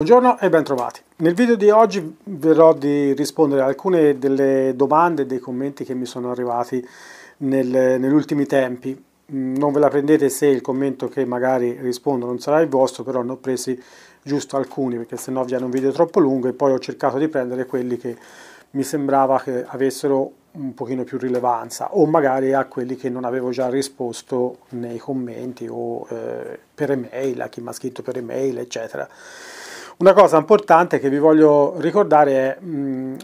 Buongiorno e bentrovati. Nel video di oggi verrò di rispondere a alcune delle domande e dei commenti che mi sono arrivati nel, negli ultimi tempi. Mm, non ve la prendete se il commento che magari rispondo non sarà il vostro, però ne ho presi giusto alcuni perché sennò viene un video troppo lungo e poi ho cercato di prendere quelli che mi sembrava che avessero un pochino più rilevanza o magari a quelli che non avevo già risposto nei commenti o eh, per email, a chi mi ha scritto per email, eccetera. Una cosa importante che vi voglio ricordare è mh, mm,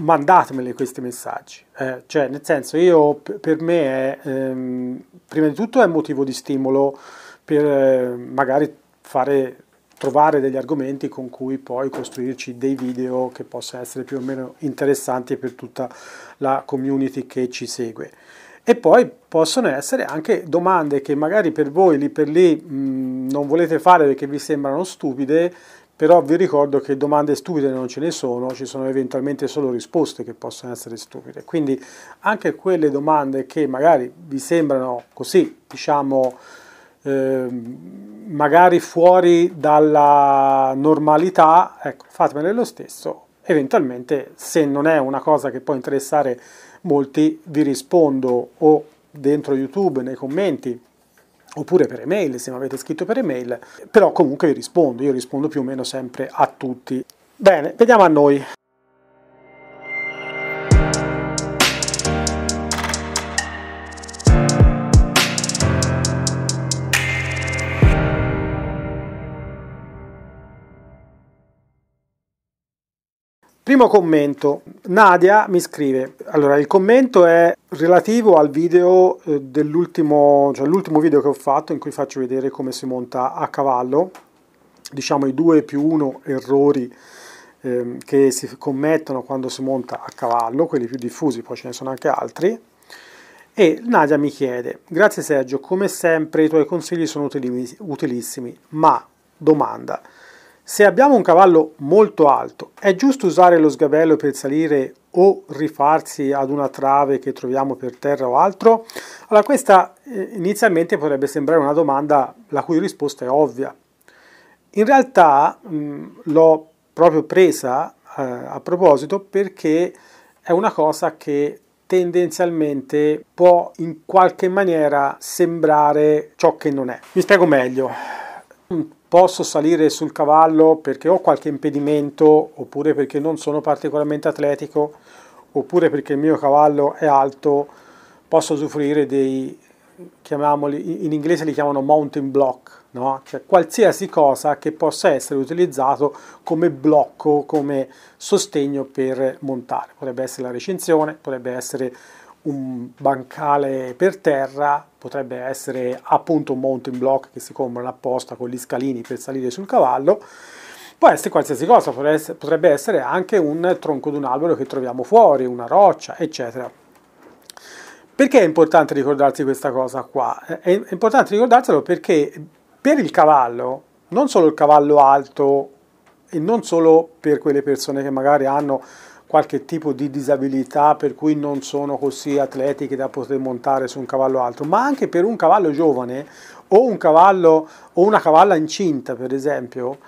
mandatemeli questi messaggi, eh, cioè nel senso io per me è, ehm, prima di tutto è motivo di stimolo per eh, magari fare, trovare degli argomenti con cui poi costruirci dei video che possano essere più o meno interessanti per tutta la community che ci segue. E poi possono essere anche domande che magari per voi lì per lì mh, mm, non volete fare perché vi sembrano stupide però vi ricordo che domande stupide non ce ne sono, ci sono eventualmente solo risposte che possono essere stupide. Quindi anche quelle domande che magari vi sembrano così, diciamo, eh, magari fuori dalla normalità, ecco, fatemele lo stesso. Eventualmente, se non è una cosa che può interessare molti, vi rispondo o dentro YouTube nei commenti oppure per email se mi avete scritto per email, però comunque vi rispondo, io rispondo più o meno sempre a tutti. Bene, vediamo a noi. Primo commento, Nadia mi scrive, allora il commento è relativo al video eh, dell'ultimo, cioè l'ultimo video che ho fatto in cui faccio vedere come si monta a cavallo, diciamo i due più uno errori eh, che si commettono quando si monta a cavallo, quelli più diffusi, poi ce ne sono anche altri. E Nadia mi chiede, grazie Sergio, come sempre i tuoi consigli sono utilissimi, ma domanda, se abbiamo un cavallo molto alto, è giusto usare lo sgabello per salire o rifarsi ad una trave che troviamo per terra o altro? Allora questa eh, inizialmente potrebbe sembrare una domanda la cui risposta è ovvia. In realtà mh, mm, l'ho proprio presa eh, a proposito perché è una cosa che tendenzialmente può in qualche maniera sembrare ciò che non è. Mi spiego meglio posso salire sul cavallo perché ho qualche impedimento oppure perché non sono particolarmente atletico oppure perché il mio cavallo è alto, posso usufruire dei, chiamiamoli, in inglese li chiamano mountain block, no? cioè qualsiasi cosa che possa essere utilizzato come blocco, come sostegno per montare. Potrebbe essere la recinzione, potrebbe essere un bancale per terra potrebbe essere appunto un mountain block che si comprano apposta con gli scalini per salire sul cavallo può essere qualsiasi cosa potrebbe essere anche un tronco di un albero che troviamo fuori una roccia eccetera perché è importante ricordarsi questa cosa qua è importante ricordarselo perché per il cavallo non solo il cavallo alto e non solo per quelle persone che magari hanno qualche tipo di disabilità per cui non sono così atletiche da poter montare su un cavallo alto, ma anche per un cavallo giovane o un cavallo o una cavalla incinta, per esempio,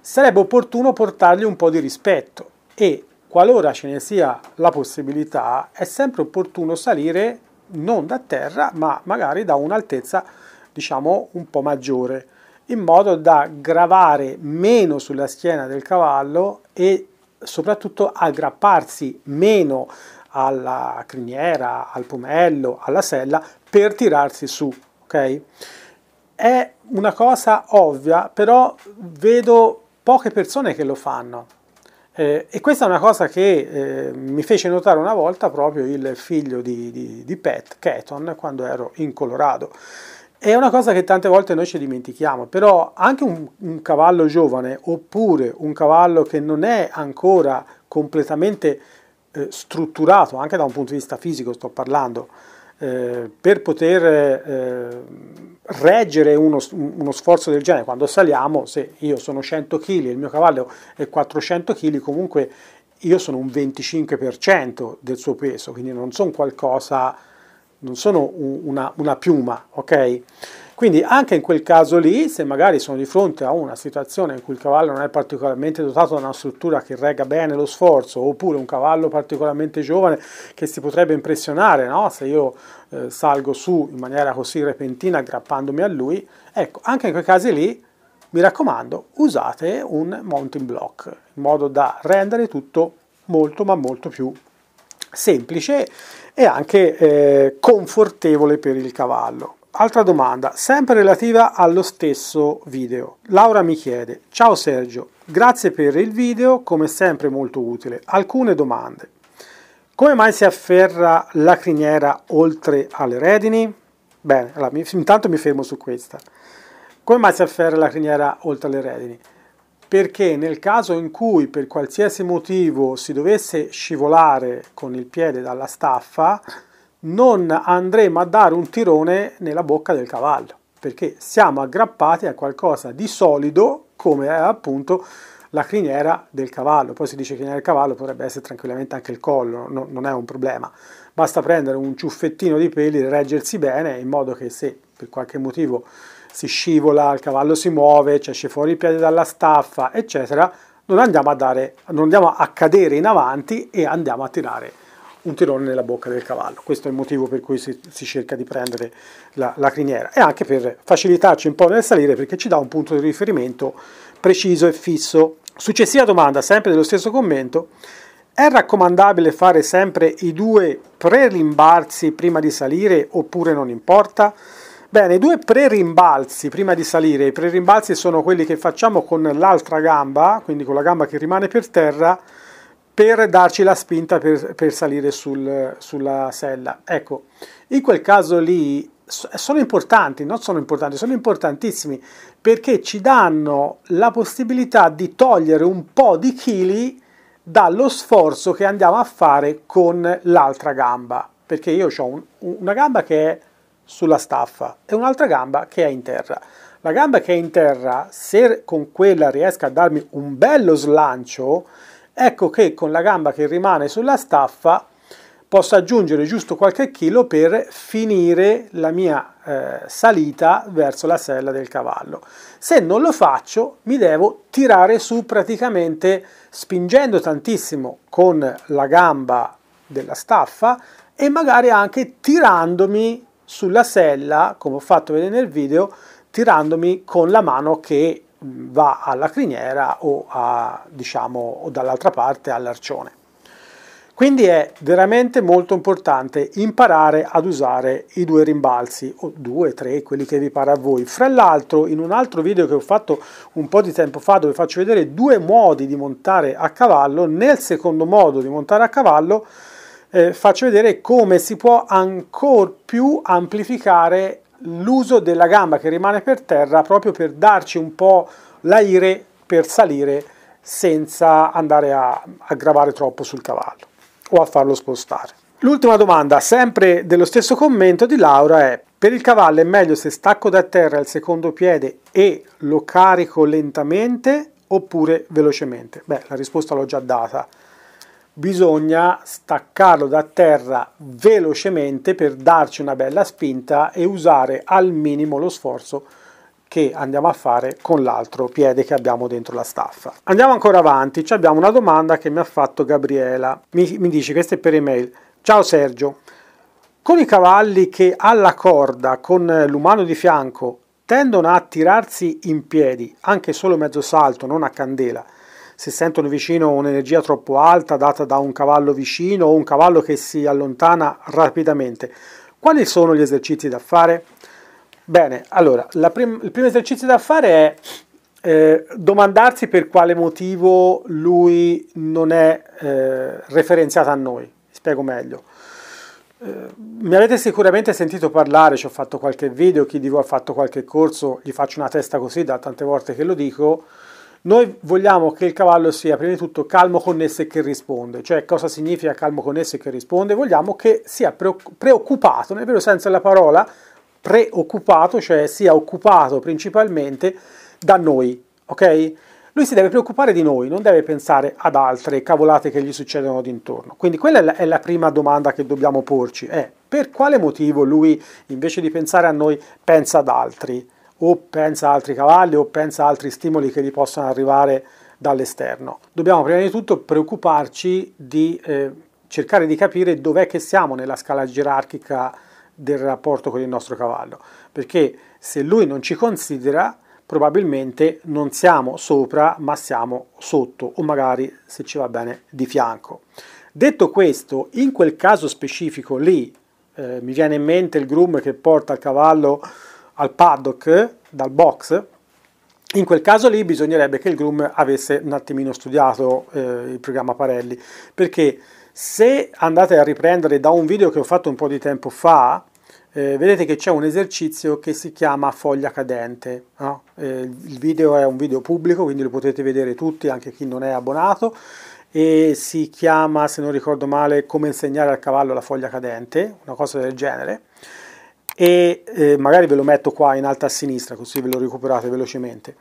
sarebbe opportuno portargli un po' di rispetto e qualora ce ne sia la possibilità, è sempre opportuno salire non da terra, ma magari da un'altezza diciamo un po' maggiore in modo da gravare meno sulla schiena del cavallo e soprattutto aggrapparsi meno alla criniera, al pomello, alla sella per tirarsi su, ok? È una cosa ovvia, però vedo poche persone che lo fanno. Eh, e questa è una cosa che eh, mi fece notare una volta proprio il figlio di, di, di Pat Keaton quando ero in Colorado. È una cosa che tante volte noi ci dimentichiamo, però anche un, un cavallo giovane oppure un cavallo che non è ancora completamente eh, strutturato, anche da un punto di vista fisico sto parlando, eh, per poter eh, reggere uno, uno, sforzo del genere. Quando saliamo, se io sono 100 kg e il mio cavallo è 400 kg, comunque io sono un 25% del suo peso, quindi non sono qualcosa non sono una, una piuma, ok? Quindi anche in quel caso lì, se magari sono di fronte a una situazione in cui il cavallo non è particolarmente dotato da una struttura che regga bene lo sforzo, oppure un cavallo particolarmente giovane che si potrebbe impressionare, no? se io eh, salgo su in maniera così repentina aggrappandomi a lui, ecco, anche in quei casi lì, mi raccomando, usate un mounting block, in modo da rendere tutto molto ma molto più semplice e anche eh, confortevole per il cavallo. Altra domanda, sempre relativa allo stesso video. Laura mi chiede, ciao Sergio, grazie per il video, come sempre molto utile. Alcune domande. Come mai si afferra la criniera oltre alle redini? Bene, allora, intanto mi fermo su questa. Come mai si afferra la criniera oltre alle redini? perché nel caso in cui per qualsiasi motivo si dovesse scivolare con il piede dalla staffa, non andremo a dare un tirone nella bocca del cavallo, perché siamo aggrappati a qualcosa di solido come è appunto la criniera del cavallo. Poi si dice criniera del cavallo, potrebbe essere tranquillamente anche il collo, no, non è un problema. Basta prendere un ciuffettino di peli, reggersi bene in modo che se per qualche motivo si scivola, il cavallo si muove, ci esce fuori il piede dalla staffa, eccetera, non andiamo, a dare, non andiamo a cadere in avanti e andiamo a tirare un tirone nella bocca del cavallo. Questo è il motivo per cui si, si cerca di prendere la, la, criniera e anche per facilitarci un po' nel salire perché ci dà un punto di riferimento preciso e fisso. Successiva domanda, sempre dello stesso commento, è raccomandabile fare sempre i due pre-rimbalzi prima di salire oppure non importa? Bene, i due pre-rimbalzi, prima di salire, i pre-rimbalzi sono quelli che facciamo con l'altra gamba, quindi con la gamba che rimane per terra, per darci la spinta per, per salire sul, sulla sella. Ecco, in quel caso lì sono importanti, non sono importanti, sono importantissimi perché ci danno la possibilità di togliere un po' di chili dallo sforzo che andiamo a fare con l'altra gamba, perché io ho un, una gamba che è sulla staffa e un'altra gamba che è in terra. La gamba che è in terra, se con quella riesca a darmi un bello slancio, ecco che con la gamba che rimane sulla staffa posso aggiungere giusto qualche chilo per finire la mia eh, salita verso la sella del cavallo. Se non lo faccio, mi devo tirare su praticamente spingendo tantissimo con la gamba della staffa e magari anche tirandomi sulla sella, come ho fatto vedere nel video, tirandomi con la mano che mm, va alla criniera o, a, diciamo, o dall'altra parte all'arcione. Quindi è veramente molto importante imparare ad usare i due rimbalzi, o due, tre, quelli che vi pare a voi. Fra l'altro, in un altro video che ho fatto un po' di tempo fa, dove faccio vedere due modi di montare a cavallo, nel secondo modo di montare a cavallo, eh, faccio vedere come si può ancora più amplificare l'uso della gamba che rimane per terra proprio per darci un po' l'aire per salire senza andare a, a gravare troppo sul cavallo o a farlo spostare. L'ultima domanda, sempre dello stesso commento di Laura, è per il cavallo è meglio se stacco da terra il secondo piede e lo carico lentamente oppure velocemente? Beh, la risposta l'ho già data bisogna staccarlo da terra velocemente per darci una bella spinta e usare al minimo lo sforzo che andiamo a fare con l'altro piede che abbiamo dentro la staffa. Andiamo ancora avanti, Ci abbiamo una domanda che mi ha fatto Gabriela, mi, mi dice, questa è per email, ciao Sergio, con i cavalli che alla corda con l'umano di fianco tendono a tirarsi in piedi, anche solo mezzo salto, non a candela, se sentono vicino un'energia troppo alta data da un cavallo vicino o un cavallo che si allontana rapidamente. Quali sono gli esercizi da fare? Bene, allora, prim il primo esercizio da fare è eh, domandarsi per quale motivo lui non è eh, referenziato a noi. Spiego meglio. Eh, mi avete sicuramente sentito parlare, ci ho fatto qualche video, chi di voi ha fatto qualche corso, gli faccio una testa così da tante volte che lo dico, noi vogliamo che il cavallo sia prima di tutto calmo, connesso e che risponde. Cioè cosa significa calmo, connesso e che risponde? Vogliamo che sia preoccupato, nel vero senso della parola, preoccupato, cioè sia occupato principalmente da noi, ok? Lui si deve preoccupare di noi, non deve pensare ad altre cavolate che gli succedono d'intorno. Quindi quella è la, è la prima domanda che dobbiamo porci, è per quale motivo lui invece di pensare a noi pensa ad altri? o pensa a altri cavalli o pensa a altri stimoli che gli possano arrivare dall'esterno. Dobbiamo prima di tutto preoccuparci di eh, cercare di capire dov'è che siamo nella scala gerarchica del rapporto con il nostro cavallo, perché se lui non ci considera, probabilmente non siamo sopra ma siamo sotto o magari se ci va bene di fianco. Detto questo, in quel caso specifico lì eh, mi viene in mente il groom che porta il cavallo al paddock dal box, in quel caso lì bisognerebbe che il groom avesse un attimino studiato eh, il programma Parelli, perché se andate a riprendere da un video che ho fatto un po' di tempo fa, eh, vedete che c'è un esercizio che si chiama foglia cadente. No? Eh, il video è un video pubblico, quindi lo potete vedere tutti, anche chi non è abbonato, e si chiama, se non ricordo male, come insegnare al cavallo la foglia cadente, una cosa del genere e eh, magari ve lo metto qua in alto a sinistra così ve lo recuperate velocemente.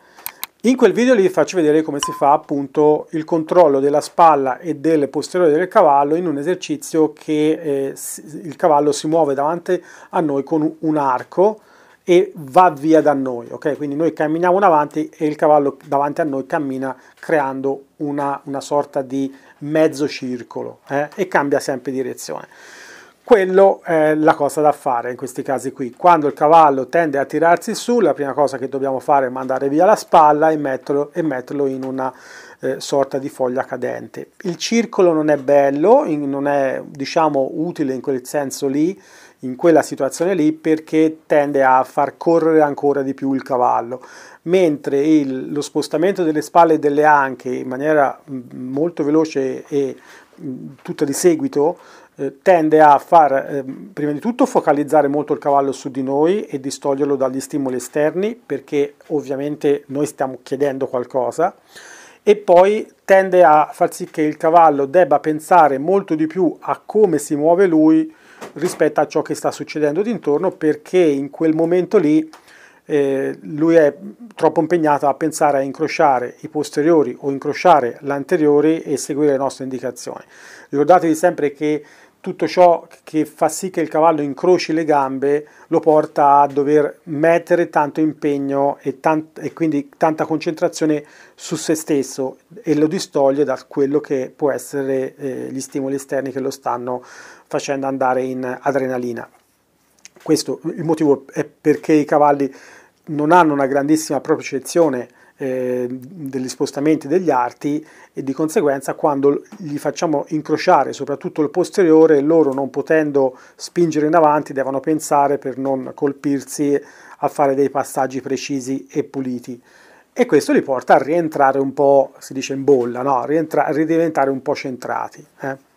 In quel video lì vi faccio vedere come si fa appunto il controllo della spalla e del posteriore del cavallo in un esercizio che eh, il cavallo si muove davanti a noi con un arco e va via da noi, ok? Quindi noi camminiamo in avanti e il cavallo davanti a noi cammina creando una, una sorta di mezzo circolo eh? e cambia sempre direzione quello è la cosa da fare in questi casi qui. Quando il cavallo tende a tirarsi su, la prima cosa che dobbiamo fare è mandare via la spalla e metterlo, e metterlo in una eh, sorta di foglia cadente. Il circolo non è bello, in, non è diciamo utile in quel senso lì, in quella situazione lì, perché tende a far correre ancora di più il cavallo mentre il, lo spostamento delle spalle e delle anche in maniera mm, molto veloce e mm, tutta di seguito eh, tende a far eh, prima di tutto focalizzare molto il cavallo su di noi e distoglierlo dagli stimoli esterni perché ovviamente noi stiamo chiedendo qualcosa e poi tende a far sì che il cavallo debba pensare molto di più a come si muove lui rispetto a ciò che sta succedendo d'intorno perché in quel momento lì eh, lui è troppo impegnato a pensare a incrociare i posteriori o incrociare l'anteriore e seguire le nostre indicazioni. Ricordatevi sempre che tutto ciò che fa sì che il cavallo incroci le gambe lo porta a dover mettere tanto impegno e, tant- e, quindi tanta concentrazione su se stesso e lo distoglie da quello che può essere eh, gli stimoli esterni che lo stanno facendo andare in adrenalina. Questo il motivo è perché i cavalli non hanno una grandissima percezione eh, degli spostamenti degli arti e di conseguenza quando gli facciamo incrociare soprattutto il posteriore, loro non potendo spingere in avanti devono pensare per non colpirsi a fare dei passaggi precisi e puliti. E questo li porta a rientrare un po', si dice in bolla, no? a, rientra- a ridiventare un po' centrati. Eh?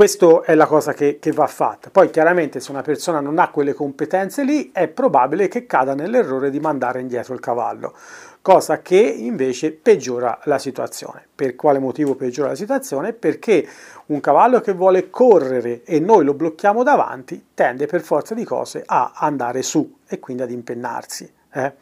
Questa è la cosa che, che, va fatta. Poi chiaramente se una persona non ha quelle competenze lì è probabile che cada nell'errore di mandare indietro il cavallo, cosa che invece peggiora la situazione. Per quale motivo peggiora la situazione? Perché un cavallo che vuole correre e noi lo blocchiamo davanti tende per forza di cose a andare su e quindi ad impennarsi. Eh?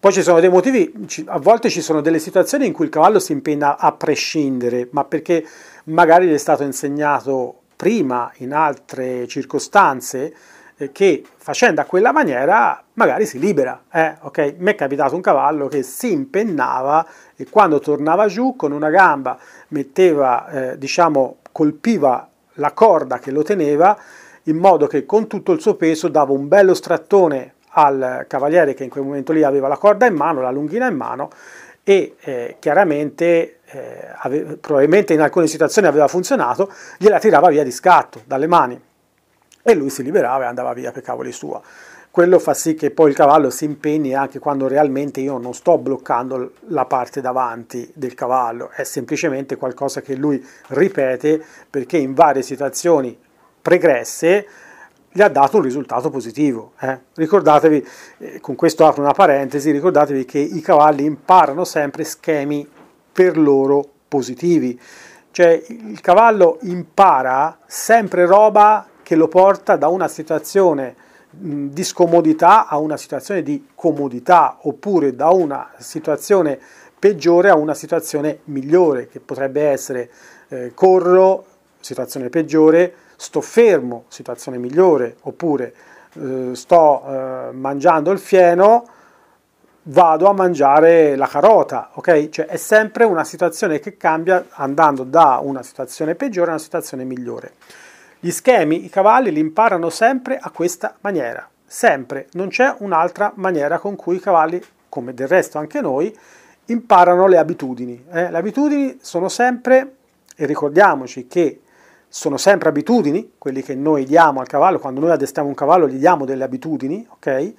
Poi ci sono dei motivi, a volte ci sono delle situazioni in cui il cavallo si impenna a prescindere, ma perché magari gli è stato insegnato prima in altre circostanze eh, che facendo a quella maniera magari si libera. Eh, okay? Mi è capitato un cavallo che si impennava e quando tornava giù con una gamba metteva, eh, diciamo, colpiva la corda che lo teneva in modo che con tutto il suo peso dava un bello strattone al cavaliere che in quel momento lì aveva la corda in mano, la lunghina in mano e eh, chiaramente eh, ave- probabilmente in alcune situazioni aveva funzionato, gliela tirava via di scatto dalle mani e lui si liberava e andava via per cavoli sua. Quello fa sì che poi il cavallo si impegni anche quando realmente io non sto bloccando la parte davanti del cavallo, è semplicemente qualcosa che lui ripete perché in varie situazioni pregresse gli ha dato un risultato positivo. Eh? Ricordatevi, eh, con questo apro una parentesi, ricordatevi che i cavalli imparano sempre schemi per loro positivi, cioè il cavallo impara sempre roba che lo porta da una situazione mh, di scomodità a una situazione di comodità oppure da una situazione peggiore a una situazione migliore che potrebbe essere eh, corro, situazione peggiore, sto fermo, situazione migliore, oppure eh, sto eh, mangiando il fieno, vado a mangiare la carota, ok? Cioè è sempre una situazione che cambia andando da una situazione peggiore a una situazione migliore. Gli schemi, i cavalli li imparano sempre a questa maniera, sempre, non c'è un'altra maniera con cui i cavalli, come del resto anche noi, imparano le abitudini. Eh? Le abitudini sono sempre, e ricordiamoci che sono sempre abitudini, quelli che noi diamo al cavallo, quando noi addestriamo un cavallo gli diamo delle abitudini, ok?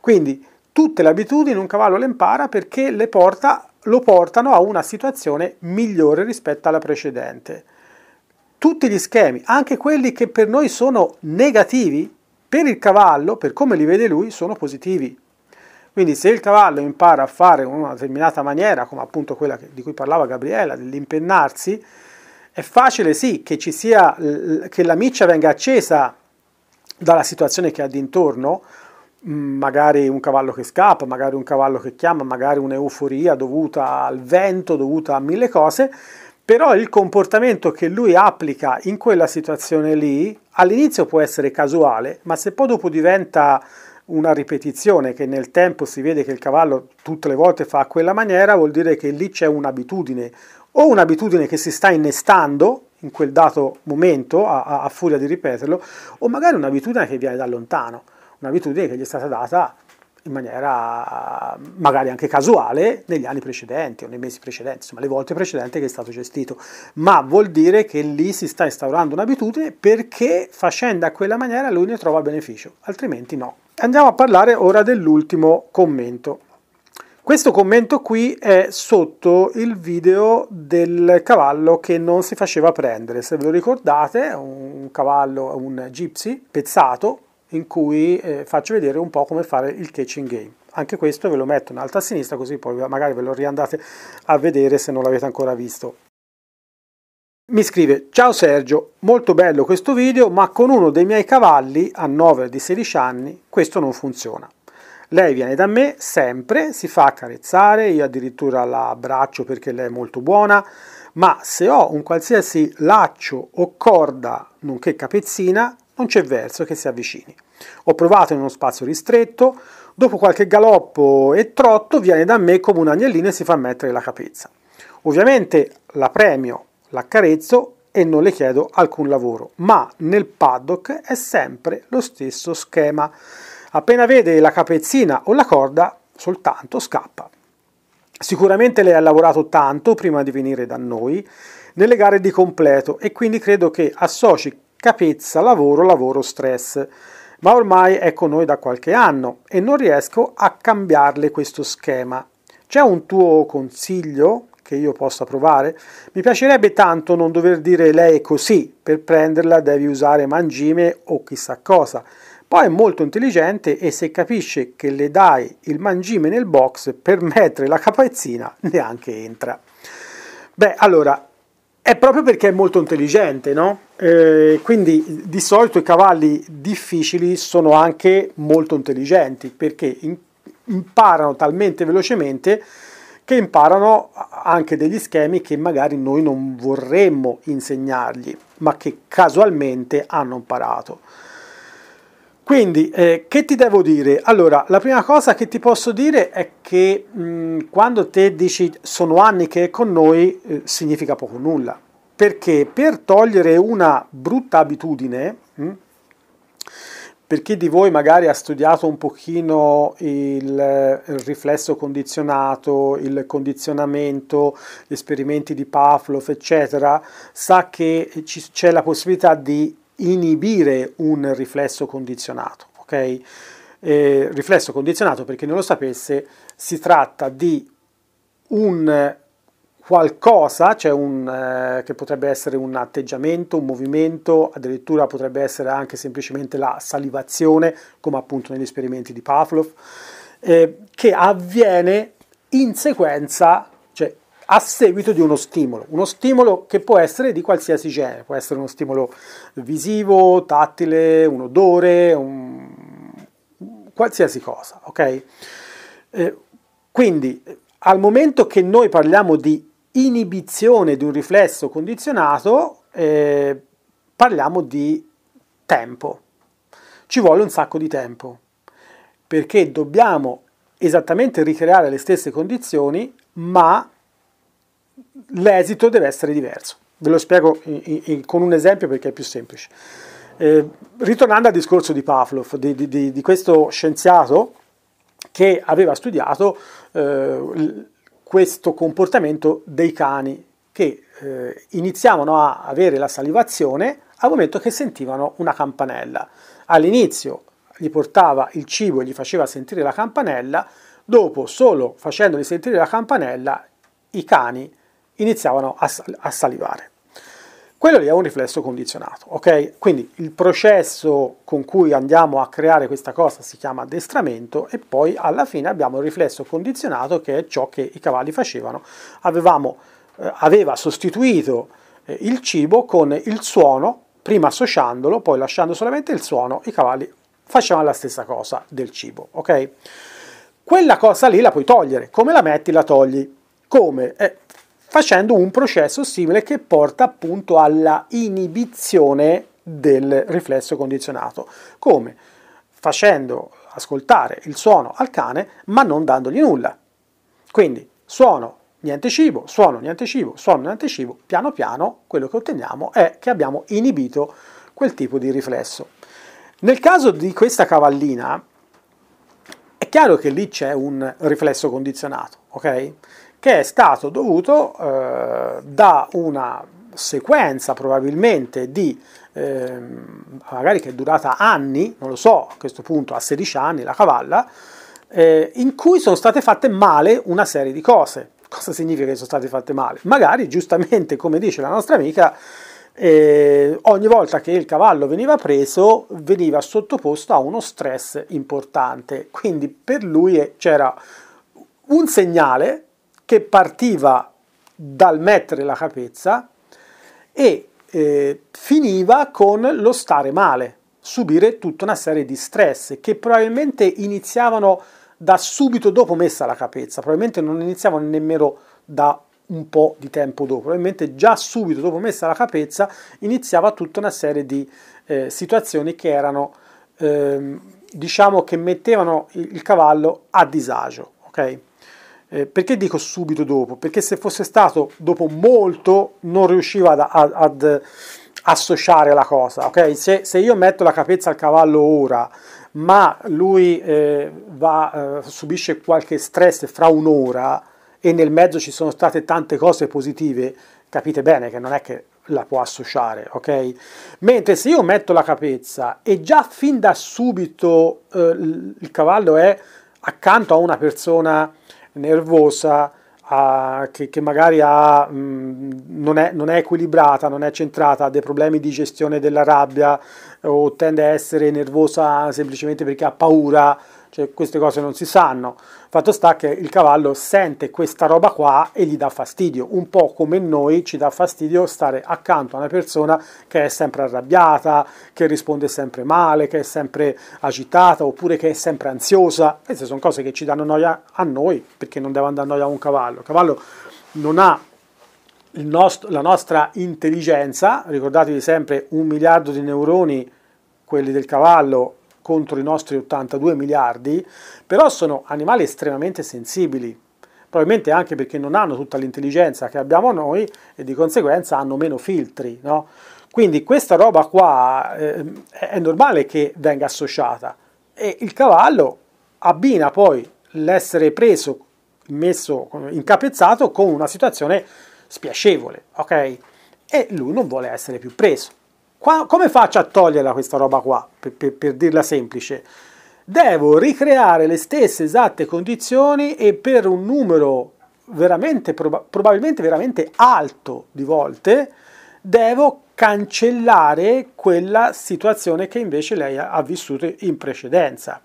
Quindi tutte le abitudini un cavallo le impara perché le porta, lo portano a una situazione migliore rispetto alla precedente. Tutti gli schemi, anche quelli che per noi sono negativi, per il cavallo, per come li vede lui, sono positivi. Quindi se il cavallo impara a fare in una determinata maniera, come appunto quella di cui parlava Gabriella, dell'impennarsi, è facile sì che, ci sia, che la miccia venga accesa dalla situazione che ha d'intorno, mm, magari un cavallo che scappa, magari un cavallo che chiama, magari un'euforia dovuta al vento, dovuta a mille cose, però il comportamento che lui applica in quella situazione lì all'inizio può essere casuale, ma se poi dopo diventa una ripetizione che nel tempo si vede che il cavallo tutte le volte fa a quella maniera, vuol dire che lì c'è un'abitudine, o un'abitudine che si sta innestando in quel dato momento, a, a, a furia di ripeterlo, o magari un'abitudine che viene da lontano, un'abitudine che gli è stata data in maniera magari anche casuale negli anni precedenti o nei mesi precedenti, insomma le volte precedenti che è stato gestito, ma vuol dire che lì si sta instaurando un'abitudine perché facendo a quella maniera lui ne trova beneficio, altrimenti no. Andiamo a parlare ora dell'ultimo commento. Questo commento qui è sotto il video del cavallo che non si faceva prendere. Se ve lo ricordate, è un cavallo, un gypsy pezzato in cui eh, faccio vedere un po' come fare il catching game. Anche questo ve lo metto in alto a sinistra così poi magari ve lo riandate a vedere se non l'avete ancora visto. Mi scrive, ciao Sergio, molto bello questo video, ma con uno dei miei cavalli a 9 di 16 anni questo non funziona. Lei viene da me sempre, si fa accarezzare, io addirittura la abbraccio perché lei è molto buona, ma se ho un qualsiasi laccio o corda, nonché capezzina, non c'è verso che si avvicini. Ho provato in uno spazio ristretto, dopo qualche galoppo e trotto viene da me come un agnellino e si fa mettere la capezza. Ovviamente la premio, l'accarezzo e non le chiedo alcun lavoro, ma nel paddock è sempre lo stesso schema. Appena vede la capezzina o la corda, soltanto scappa. Sicuramente lei ha lavorato tanto prima di venire da noi nelle gare di completo e quindi credo che associ capezza, lavoro, lavoro, stress. Ma ormai è con noi da qualche anno e non riesco a cambiarle questo schema. C'è un tuo consiglio che io possa provare? Mi piacerebbe tanto non dover dire lei è così, per prenderla devi usare mangime o chissà cosa. Poi è molto intelligente e se capisce che le dai il mangime nel box per mettere la capezzina neanche entra. Beh, allora, è proprio perché è molto intelligente, no? Eh, quindi di solito i cavalli difficili sono anche molto intelligenti perché in, imparano talmente velocemente che imparano anche degli schemi che magari noi non vorremmo insegnargli, ma che casualmente hanno imparato. Quindi, eh, che ti devo dire? Allora, la prima cosa che ti posso dire è che mh, mm, quando te dici sono anni che è con noi, eh, significa poco nulla. Perché per togliere una brutta abitudine, mh, mm, per chi di voi magari ha studiato un pochino il, eh, il, riflesso condizionato, il condizionamento, gli esperimenti di Pavlov, eccetera, sa che ci, c'è la possibilità di inibire un riflesso condizionato. Okay? Eh, riflesso condizionato, per chi non lo sapesse, si tratta di un qualcosa, cioè un, eh, che potrebbe essere un atteggiamento, un movimento, addirittura potrebbe essere anche semplicemente la salivazione, come appunto negli esperimenti di Pavlov, eh, che avviene in sequenza a seguito di uno stimolo, uno stimolo che può essere di qualsiasi genere, può essere uno stimolo visivo, tattile, un odore, un... qualsiasi cosa, ok? Eh, quindi al momento che noi parliamo di inibizione di un riflesso condizionato, eh, parliamo di tempo. Ci vuole un sacco di tempo, perché dobbiamo esattamente ricreare le stesse condizioni, ma l'esito deve essere diverso. Ve lo spiego in, in, con un esempio perché è più semplice. Eh, ritornando al discorso di Pavlov, di, di, di questo scienziato che aveva studiato eh, questo comportamento dei cani che eh, iniziavano a avere la salivazione al momento che sentivano una campanella. All'inizio gli portava il cibo e gli faceva sentire la campanella, dopo solo facendogli sentire la campanella i cani iniziavano a, sal- a salivare. Quello lì è un riflesso condizionato, ok? Quindi il processo con cui andiamo a creare questa cosa si chiama addestramento e poi alla fine abbiamo il riflesso condizionato che è ciò che i cavalli facevano. Avevamo, eh, aveva sostituito eh, il cibo con il suono, prima associandolo, poi lasciando solamente il suono, i cavalli facevano la stessa cosa del cibo, ok? Quella cosa lì la puoi togliere, come la metti la togli, come? Eh, facendo un processo simile che porta appunto alla inibizione del riflesso condizionato. Come? Facendo ascoltare il suono al cane ma non dandogli nulla. Quindi suono, niente cibo, suono, niente cibo, suono, niente cibo, piano piano quello che otteniamo è che abbiamo inibito quel tipo di riflesso. Nel caso di questa cavallina è chiaro che lì c'è un riflesso condizionato, ok? che è stato dovuto eh, da una sequenza probabilmente di eh, magari che è durata anni, non lo so, a questo punto a 16 anni la cavalla, eh, in cui sono state fatte male una serie di cose. Cosa significa che sono state fatte male? Magari giustamente, come dice la nostra amica, eh, ogni volta che il cavallo veniva preso veniva sottoposto a uno stress importante, quindi per lui eh, c'era un segnale che partiva dal mettere la capezza e eh, finiva con lo stare male, subire tutta una serie di stress che probabilmente iniziavano da subito dopo messa la capezza, probabilmente non iniziavano nemmeno da un po' di tempo dopo, probabilmente già subito dopo messa la capezza iniziava tutta una serie di eh, situazioni che erano eh, diciamo che mettevano il cavallo a disagio, ok? Eh, perché dico subito dopo? Perché se fosse stato dopo molto non riusciva ad, ad, ad associare la cosa, ok? Se, se, io metto la capezza al cavallo ora, ma lui eh, va, eh, subisce qualche stress fra un'ora e nel mezzo ci sono state tante cose positive, capite bene che non è che la può associare, ok? Mentre se io metto la capezza e già fin da subito eh, il cavallo è accanto a una persona nervosa a, che, che, magari ha, mh, mm, non, è, non, è, equilibrata, non è centrata, ha dei problemi di gestione della rabbia o tende a essere nervosa semplicemente perché ha paura cioè queste cose non si sanno. Fatto sta che il cavallo sente questa roba qua e gli dà fastidio, un po' come noi ci dà fastidio stare accanto a una persona che è sempre arrabbiata, che risponde sempre male, che è sempre agitata oppure che è sempre ansiosa. Queste sono cose che ci danno noia a noi perché non devono andare a noia a un cavallo. Il cavallo non ha nostro, la nostra intelligenza, ricordatevi sempre un miliardo di neuroni, quelli del cavallo contro i nostri 82 miliardi, però sono animali estremamente sensibili, probabilmente anche perché non hanno tutta l'intelligenza che abbiamo noi e di conseguenza hanno meno filtri, no? Quindi questa roba qua eh, è normale che venga associata e il cavallo abbina poi l'essere preso, messo, incapezzato con una situazione spiacevole, ok? E lui non vuole essere più preso. Qua, come faccio a toglierla questa roba qua, per, per, per dirla semplice? Devo ricreare le stesse esatte condizioni e per un numero veramente, proba- probabilmente veramente alto di volte, devo cancellare quella situazione che invece lei ha, vissuto in precedenza.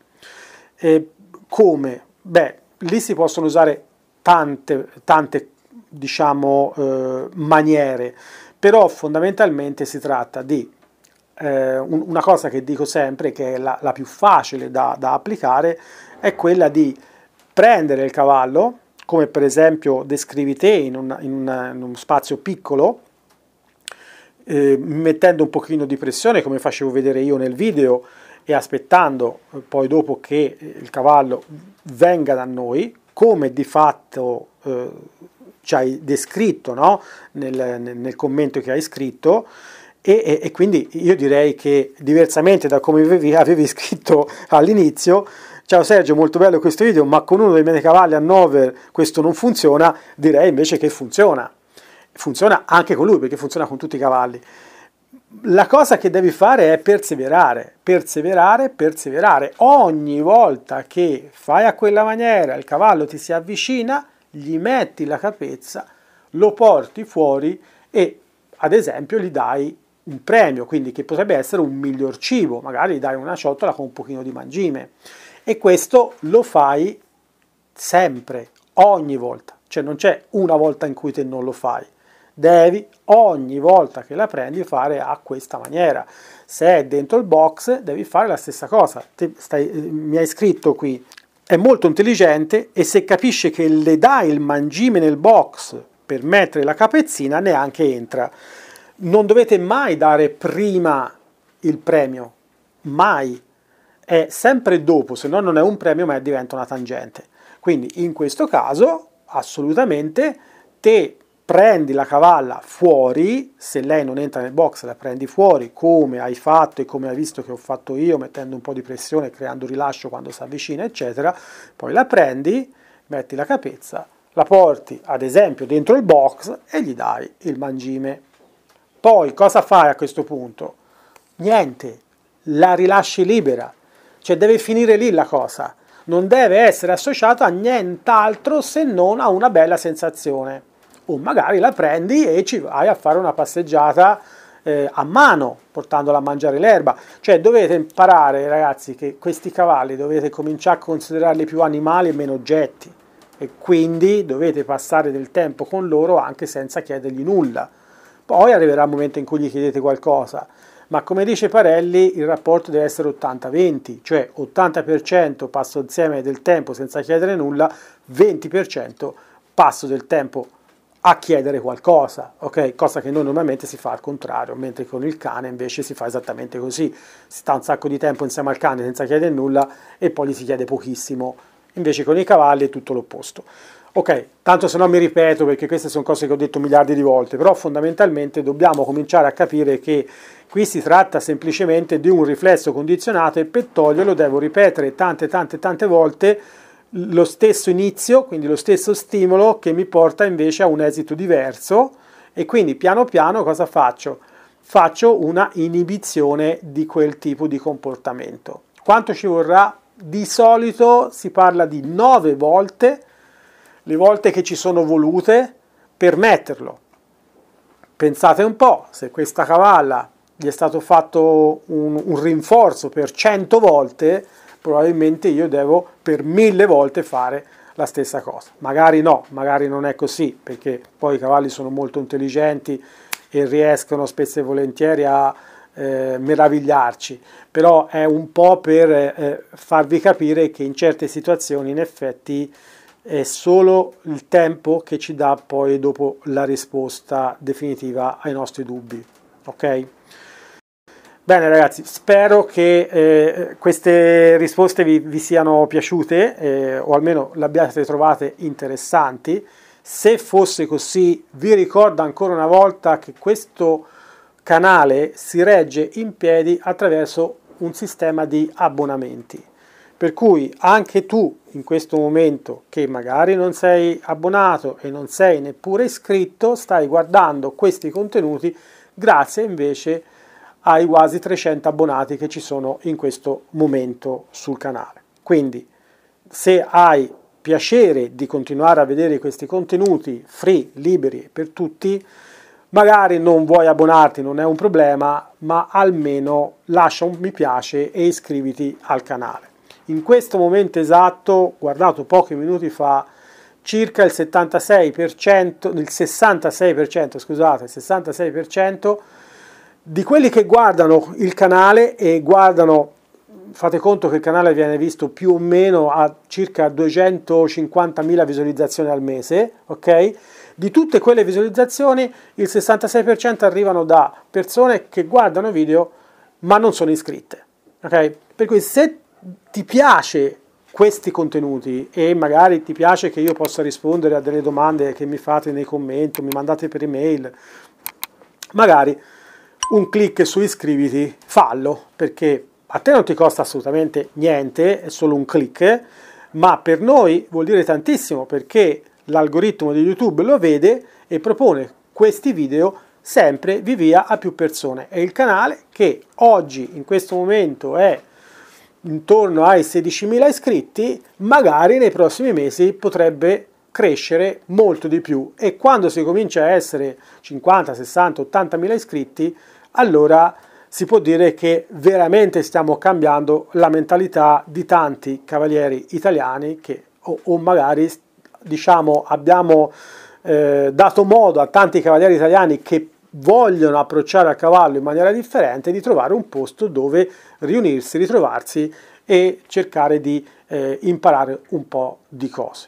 E come? Beh, lì si possono usare tante, tante diciamo, eh, maniere però fondamentalmente si tratta di eh, una cosa che dico sempre, che è la, la più facile da, da applicare, è quella di prendere il cavallo, come per esempio descrivi te in, un, in, un, in uno spazio piccolo, eh, mettendo un pochino di pressione come facevo vedere io nel video e aspettando eh, poi dopo che il cavallo venga da noi, come di fatto eh, ci hai descritto no? nel, nel, commento che hai scritto. E, e, e, quindi io direi che diversamente da come avevi, avevi scritto all'inizio, ciao Sergio, molto bello questo video, ma con uno dei miei cavalli a Nover questo non funziona, direi invece che funziona. Funziona anche con lui perché funziona con tutti i cavalli. La cosa che devi fare è perseverare, perseverare, perseverare. Ogni volta che fai a quella maniera, il cavallo ti si avvicina, gli metti la capezza, lo porti fuori e ad esempio gli dai un premio, quindi che potrebbe essere un miglior cibo, magari gli dai una ciotola con un pochino di mangime. E questo lo fai sempre, ogni volta, cioè non c'è una volta in cui te non lo fai. Devi ogni volta che la prendi fare a questa maniera. Se è dentro il box devi fare la stessa cosa. Stai, eh, mi hai scritto qui è molto intelligente e se capisce che le dà il mangime nel box per mettere la capezzina neanche entra. Non dovete mai dare prima il premio, mai. È sempre dopo, se no non è un premio ma diventa una tangente. Quindi in questo caso assolutamente te prendi la cavalla fuori, se lei non entra nel box la prendi fuori, come hai fatto e come hai visto che ho fatto io, mettendo un po' di pressione, creando rilascio quando si avvicina, eccetera, poi la prendi, metti la capezza, la porti ad esempio dentro il box e gli dai il mangime. Poi cosa fai a questo punto? Niente, la rilasci libera, cioè deve finire lì la cosa, non deve essere associata a nient'altro se non a una bella sensazione o magari la prendi e ci vai a fare una passeggiata eh, a mano portandola a mangiare l'erba. Cioè dovete imparare ragazzi che questi cavalli dovete cominciare a considerarli più animali e meno oggetti e quindi dovete passare del tempo con loro anche senza chiedergli nulla. Poi arriverà il momento in cui gli chiedete qualcosa, ma come dice Parelli il rapporto deve essere 80-20, cioè 80% passo insieme del tempo senza chiedere nulla, 20% passo del tempo a chiedere qualcosa, ok? Cosa che noi normalmente si fa al contrario, mentre con il cane invece si fa esattamente così. Si sta un sacco di tempo insieme al cane senza chiedere nulla e poi gli si chiede pochissimo. Invece con i cavalli è tutto l'opposto. Ok, tanto se no mi ripeto perché queste sono cose che ho detto miliardi di volte, però fondamentalmente dobbiamo cominciare a capire che qui si tratta semplicemente di un riflesso condizionato e per toglierlo devo ripetere tante tante tante volte lo stesso inizio, quindi lo stesso stimolo che mi porta invece a un esito diverso e quindi piano piano cosa faccio? Faccio una inibizione di quel tipo di comportamento. Quanto ci vorrà? Di solito si parla di 9 volte le volte che ci sono volute per metterlo. Pensate un po', se questa cavalla gli è stato fatto un, un rinforzo per 100 volte, probabilmente io devo per mille volte fare la stessa cosa. Magari no, magari non è così, perché poi i cavalli sono molto intelligenti e riescono spesso e volentieri a eh, meravigliarci, però è un po' per eh, farvi capire che in certe situazioni in effetti è solo il tempo che ci dà poi dopo la risposta definitiva ai nostri dubbi. Ok? Bene ragazzi, spero che eh, queste risposte vi, vi siano piaciute eh, o almeno le abbiate trovate interessanti. Se fosse così vi ricordo ancora una volta che questo canale si regge in piedi attraverso un sistema di abbonamenti. Per cui anche tu in questo momento che magari non sei abbonato e non sei neppure iscritto, stai guardando questi contenuti grazie invece a ai quasi 300 abbonati che ci sono in questo momento sul canale. Quindi se hai piacere di continuare a vedere questi contenuti free, liberi per tutti, magari non vuoi abbonarti, non è un problema, ma almeno lascia un mi piace e iscriviti al canale. In questo momento esatto, guardato pochi minuti fa, circa il 76%, il 66%, scusate, il 66% di quelli che guardano il canale e guardano, fate conto che il canale viene visto più o meno a circa 250.000 visualizzazioni al mese, ok? Di tutte quelle visualizzazioni il 66% arrivano da persone che guardano video ma non sono iscritte, ok? Per cui se ti piace questi contenuti e magari ti piace che io possa rispondere a delle domande che mi fate nei commenti, mi mandate per email, magari un clic su iscriviti, fallo perché a te non ti costa assolutamente niente, è solo un clic, ma per noi vuol dire tantissimo perché l'algoritmo di YouTube lo vede e propone questi video sempre via via a più persone. È il canale che oggi in questo momento è intorno ai 16.000 iscritti, magari nei prossimi mesi potrebbe crescere molto di più e quando si comincia a essere 50, 60, 80 mila iscritti, allora si può dire che veramente stiamo cambiando la mentalità di tanti cavalieri italiani che o, o magari diciamo abbiamo eh, dato modo a tanti cavalieri italiani che vogliono approcciare a cavallo in maniera differente di trovare un posto dove riunirsi, ritrovarsi e cercare di eh, imparare un po' di cose.